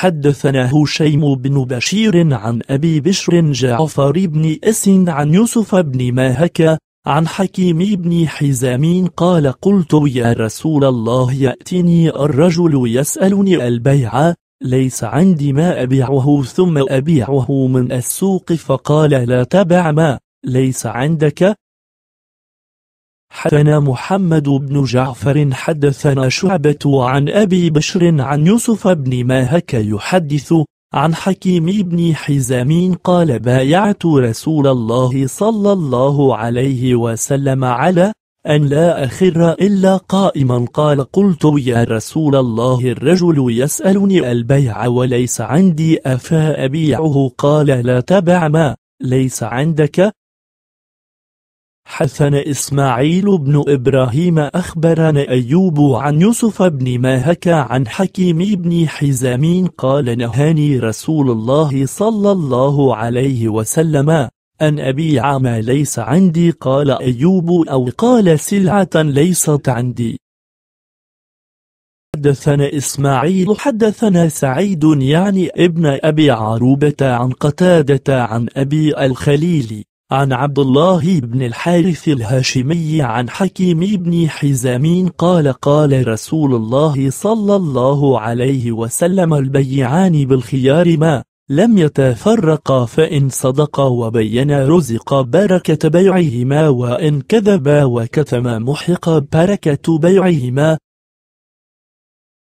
حدثنا هشيم بن بشير عن أبي بشر جعفر بن أس عن يوسف بن ماهك عن حكيم بن حزام قال قلت يا رسول الله يأتني الرجل يسألني البيع ليس عندي ما أبيعه ثم أبيعه من السوق فقال لا تبع ما ليس عندك حدثنا محمد بن جعفر حدثنا شعبة عن أبي بشر عن يوسف بن ماهك يحدث عن حكيم بن حزام قال بايعت رسول الله صلى الله عليه وسلم على أن لا أخر إلا قائما قال قلت يا رسول الله الرجل يسألني البيع وليس عندي أفا أبيعه قال لا تبع ما ليس عندك حدثنا إسماعيل بن إبراهيم أخبرنا أيوب عن يوسف بن ماهك عن حكيم بن حزام قال نهاني رسول الله صلى الله عليه وسلم أن أبيع ما ليس عندي قال أيوب أو قال سلعة ليست عندي حدثنا إسماعيل حدثنا سعيد يعني ابن أبي عروبة عن قتادة عن أبي الخليل عن عبد الله بن الحارث الهاشمي عن حكيم بن حزام قال قال رسول الله صلى الله عليه وسلم البيعان بالخيار ما لم يتفرقا فإن صدقا وبينا رزق بركة بيعهما وإن كذبا وكثما محق بركة بيعهما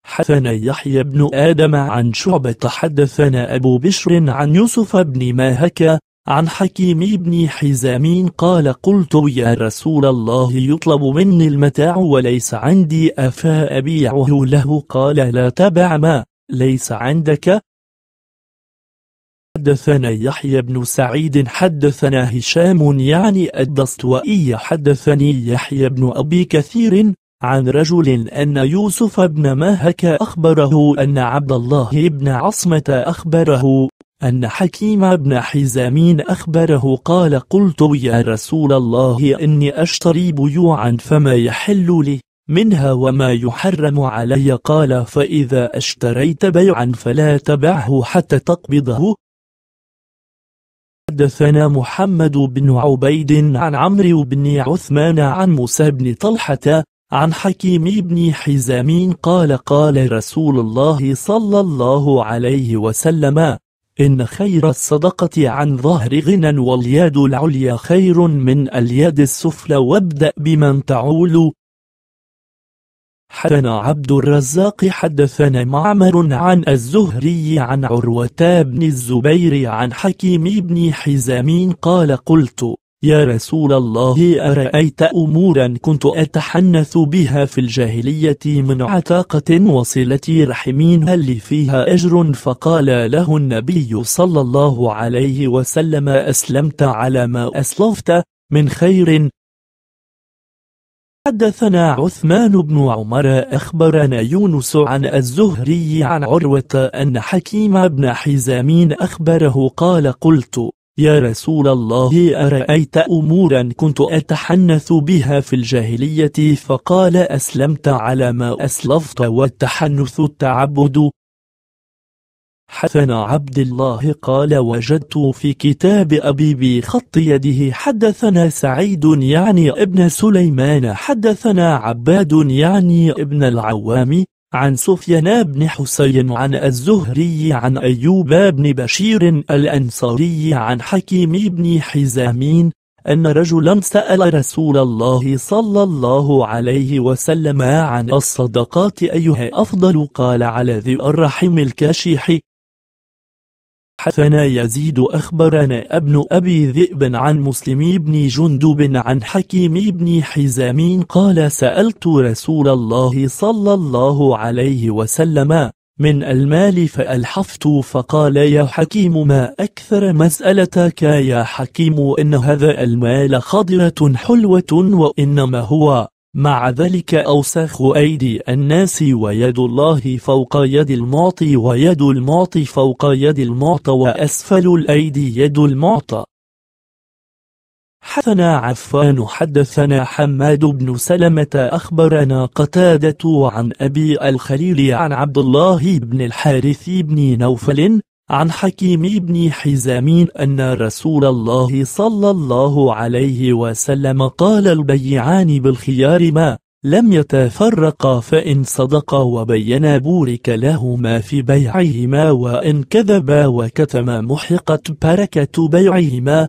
حدثنا يحيى بن آدم عن شعبة حدثنا أبو بشر عن يوسف بن ماهك عن حكيم بن حزام قال قلت يا رسول الله يطلب مني المتاع وليس عندي أفا أبيعه له قال لا تبع ما ليس عندك حدثنا يحيى بن سعيد حدثنا هشام يعني الدستوائي حدثني يحيى بن أبي كثير عن رجل أن يوسف بن ماهك أخبره أن عبد الله بن عصمة أخبره أن حكيم بن حزام أخبره قال قلت يا رسول الله إني أشتري بيوعا فما يحل لي منها وما يحرم علي قال فإذا اشتريت بيعا فلا تبعه حتى تقبضه حدثنا محمد بن عبيد عن عمرو بن عثمان عن موسى بن طلحة عن حكيم بن حزام قال قال رسول الله صلى الله عليه وسلم إن خير الصدقة عن ظهر غنى واليد العليا خير من اليد السفلى وابدأ بمن تعول حدثنا عبد الرزاق حدثنا معمر عن الزهري عن عروة بن الزبير عن حكيم بن حزام قال قلت يا رسول الله أرأيت أمورا كنت أتحنث بها في الجاهلية من عتاقة وصلة رحمين هل فيها أجر فقال له النبي صلى الله عليه وسلم أسلمت على ما أسلفت من خير حدثنا عثمان بن عمر أخبرنا يونس عن الزهري عن عروة أن حكيم بن حزامين أخبره قال قلت يا رسول الله أرأيت أمورا كنت أتحنث بها في الجاهلية فقال أسلمت على ما أسلفت والتحنث التعبد حسن عبد الله قال وجدت في كتاب أبي بخط يده حدثنا سعيد يعني ابن سليمان حدثنا عباد يعني ابن العوام عن سفيان بن حسين عن الزهري عن أيوب بن بشير الأنصاري عن حكيم بن حزامين أن رجلا سأل رسول الله صلى الله عليه وسلم عن الصدقات أيها أفضل قال على ذي الرحم الكاشح حثنا يزيد أخبرنا ابن أبي ذئب عن مسلم بن جندب عن حكيم بن حزام قال سألت رسول الله صلى الله عليه وسلم من المال فألحفت فقال يا حكيم ما أكثر مسألتك يا حكيم إن هذا المال خضرة حلوة وإنما هو مع ذلك أوساخ أيدي الناس ويد الله فوق يد المعطي ويد المعطي فوق يد المعطى وأسفل الأيدي يد المعطى حدثنا عفان حدثنا حماد بن سلمة أخبرنا قتادة عن أبي الخليل عن عبد الله بن الحارث بن نوفل عن حكيم بن حزام أن رسول الله صلى الله عليه وسلم قال البيعان بالخيار ما لم يتفرقا فإن صدقا وبينا بورك لهما في بيعهما وإن كذبا وكتما محقت بركة بيعهما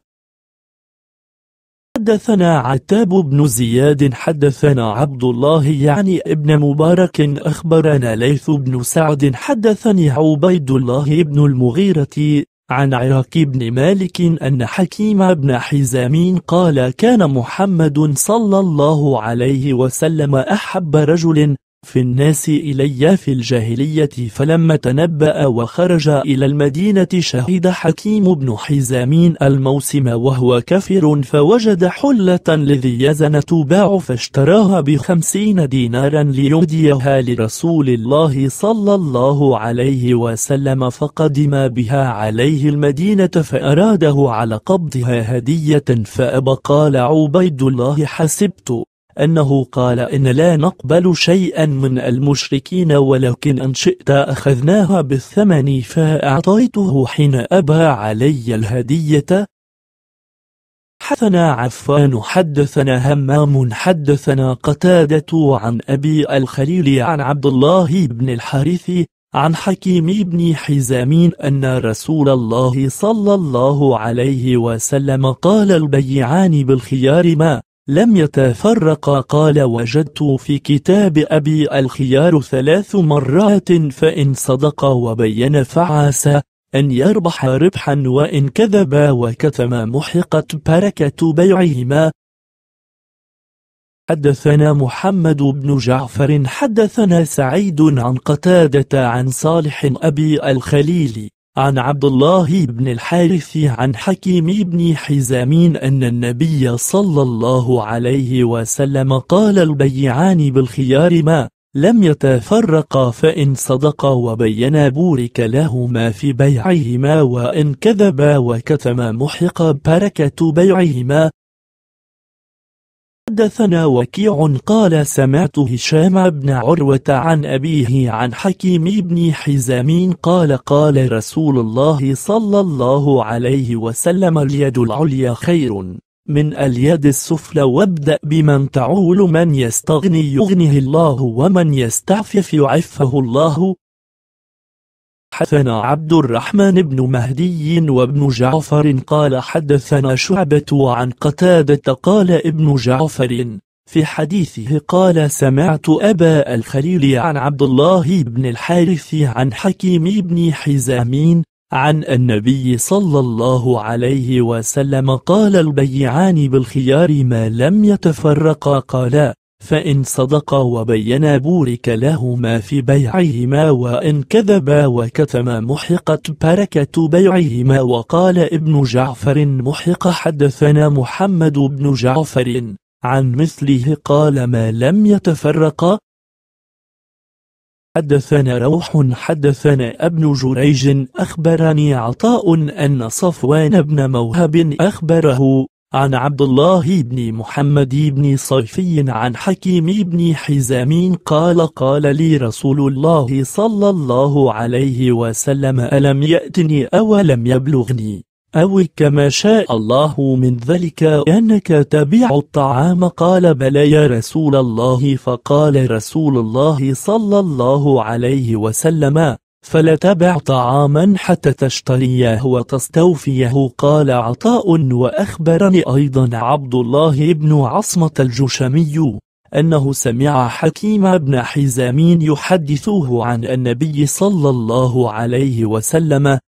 حدثنا عتاب بن زياد حدثنا عبد الله يعني ابن مبارك أخبرنا ليث بن سعد حدثني عبيد الله بن المغيرة عن عراك بن مالك أن حكيم بن حزام قال كان محمد صلى الله عليه وسلم أحب رجل في الناس إلي في الجاهلية فلما تنبأ وخرج إلى المدينة شهد حكيم بن حزام الموسم وهو كفر فوجد حلة لذي يزن تباع فاشتراها بخمسين دينارا ليهديها لرسول الله صلى الله عليه وسلم فقدم بها عليه المدينة فأراده على قبضها هدية فأبى قال عبيد الله حسبت أنه قال إن لا نقبل شيئا من المشركين ولكن أن شئت أخذناها بالثمن فأعطيته حين أبى علي الهدية حدثنا عفان حدثنا همام حدثنا قتادة عن أبي الخليل عن عبد الله بن الحارث عن حكيم بن حزامين أن رسول الله صلى الله عليه وسلم قال البيعان بالخيار ما لم يتفرقا قال وجدت في كتاب أبي الخيار ثلاث مرات فإن صدق وبين فعسى أن يربح ربحا وإن كذب وكتم محقت بركة بيعهما حدثنا محمد بن جعفر حدثنا سعيد عن قتادة عن صالح أبي الخليل عن عبد الله بن الحارث عن حكيم بن حزام أن النبي صلى الله عليه وسلم قال البيعان بالخيار ما لم يتفرقا فإن صدقا وبينا بورك لهما في بيعهما وإن كذبا وكتما محق بركة بيعهما حدثنا وكيع قال سمعت هشام بن عروة عن أبيه عن حكيم بن حزام قال قال رسول الله صلى الله عليه وسلم اليد العليا خير من اليد السفلى وابدأ بمن تعول من يستغني يغنه الله ومن يستعفف يعفه الله حدثنا عبد الرحمن بن مهدي وابن جعفر قال حدثنا شعبة عن قتادة قال ابن جعفر في حديثه قال سمعت أبا الخليل عن عبد الله بن الحارث عن حكيم بن حزامين عن النبي صلى الله عليه وسلم قال البيعان بالخيار ما لم يتفرقا قالا فإن صدقا وبينا بورك لهما في بيعهما وإن كذبا وكتما محقت بركة بيعهما وقال ابن جعفر محق حدثنا محمد بن جعفر عن مثله قال ما لم يتفرقا حدثنا روح حدثنا ابن جريج أخبرني عطاء أن صفوان بن موهب أخبره عن عبد الله بن محمد بن صيفي عن حكيم بن حزام قال قال لي رسول الله صلى الله عليه وسلم ألم يأتني أو لم يبلغني أو كما شاء الله من ذلك أنك تبيع الطعام قال بلى يا رسول الله فقال رسول الله صلى الله عليه وسلم فلا تبع طعاما حتى تشتريه وتستوفيه قال عطاء وأخبرني أيضا عبد الله بن عصمة الجشمي أنه سمع حكيم بن حزامين يحدثه عن النبي صلى الله عليه وسلم